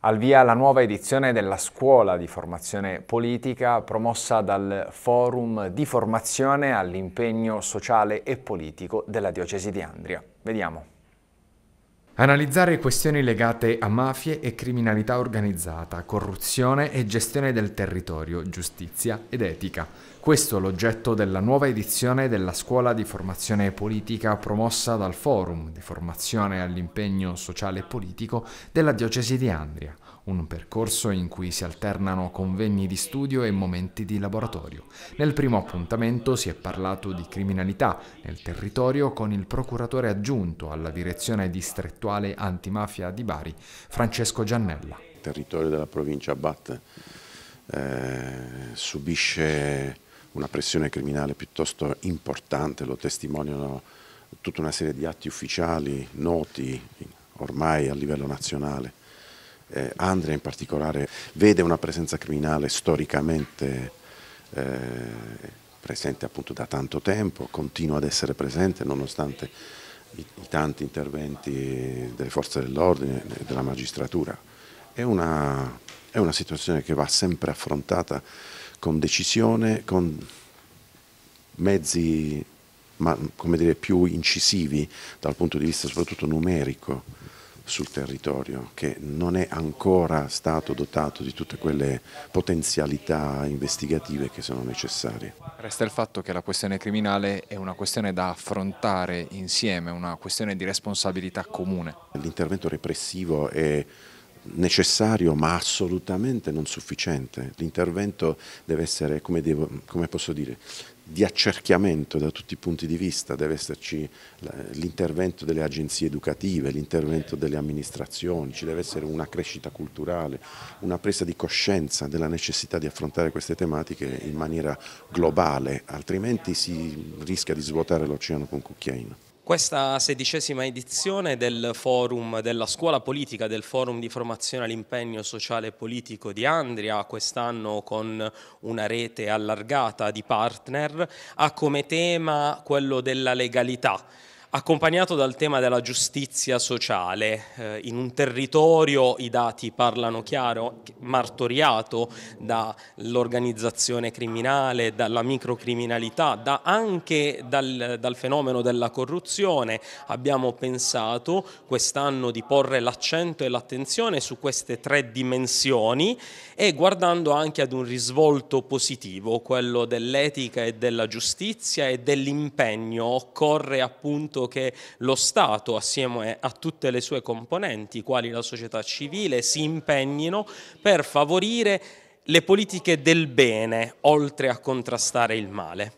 al via la nuova edizione della scuola di formazione politica promossa dal Forum di formazione all'impegno sociale e politico della Diocesi di Andria. Vediamo. Analizzare questioni legate a mafie e criminalità organizzata, corruzione e gestione del territorio, giustizia ed etica. Questo è l'oggetto della nuova edizione della scuola di formazione politica promossa dal Forum di formazione all'impegno sociale e politico della Diocesi di Andria, un percorso in cui si alternano convegni di studio e momenti di laboratorio. Nel primo appuntamento si è parlato di criminalità nel territorio con il procuratore aggiunto alla direzione distrettuale dell'attuale antimafia di Bari, Francesco Giannella. Il territorio della provincia Abbat eh, subisce una pressione criminale piuttosto importante, lo testimoniano tutta una serie di atti ufficiali noti ormai a livello nazionale. Eh, Andria in particolare vede una presenza criminale storicamente eh, presente appunto da tanto tempo, continua ad essere presente nonostante i, i tanti interventi delle forze dell'ordine e della magistratura. È una, è una situazione che va sempre affrontata con decisione, con mezzi ma, come dire, più incisivi dal punto di vista soprattutto numerico sul territorio che non è ancora stato dotato di tutte quelle potenzialità investigative che sono necessarie. Resta il fatto che la questione criminale è una questione da affrontare insieme, una questione di responsabilità comune. L'intervento repressivo è necessario ma assolutamente non sufficiente. L'intervento deve essere, come, devo, come posso dire, di accerchiamento da tutti i punti di vista, deve esserci l'intervento delle agenzie educative, l'intervento delle amministrazioni, ci deve essere una crescita culturale, una presa di coscienza della necessità di affrontare queste tematiche in maniera globale, altrimenti si rischia di svuotare l'oceano con cucchiaino. Questa sedicesima edizione del forum della scuola politica, del forum di formazione all'impegno sociale e politico di Andria, quest'anno con una rete allargata di partner, ha come tema quello della legalità accompagnato dal tema della giustizia sociale. Eh, in un territorio i dati parlano chiaro, martoriato dall'organizzazione criminale, dalla microcriminalità, da anche dal, dal fenomeno della corruzione, abbiamo pensato quest'anno di porre l'accento e l'attenzione su queste tre dimensioni e guardando anche ad un risvolto positivo, quello dell'etica e della giustizia e dell'impegno. Occorre appunto innanzitutto che lo Stato, assieme a tutte le sue componenti, quali la società civile, si impegnino per favorire le politiche del bene, oltre a contrastare il male.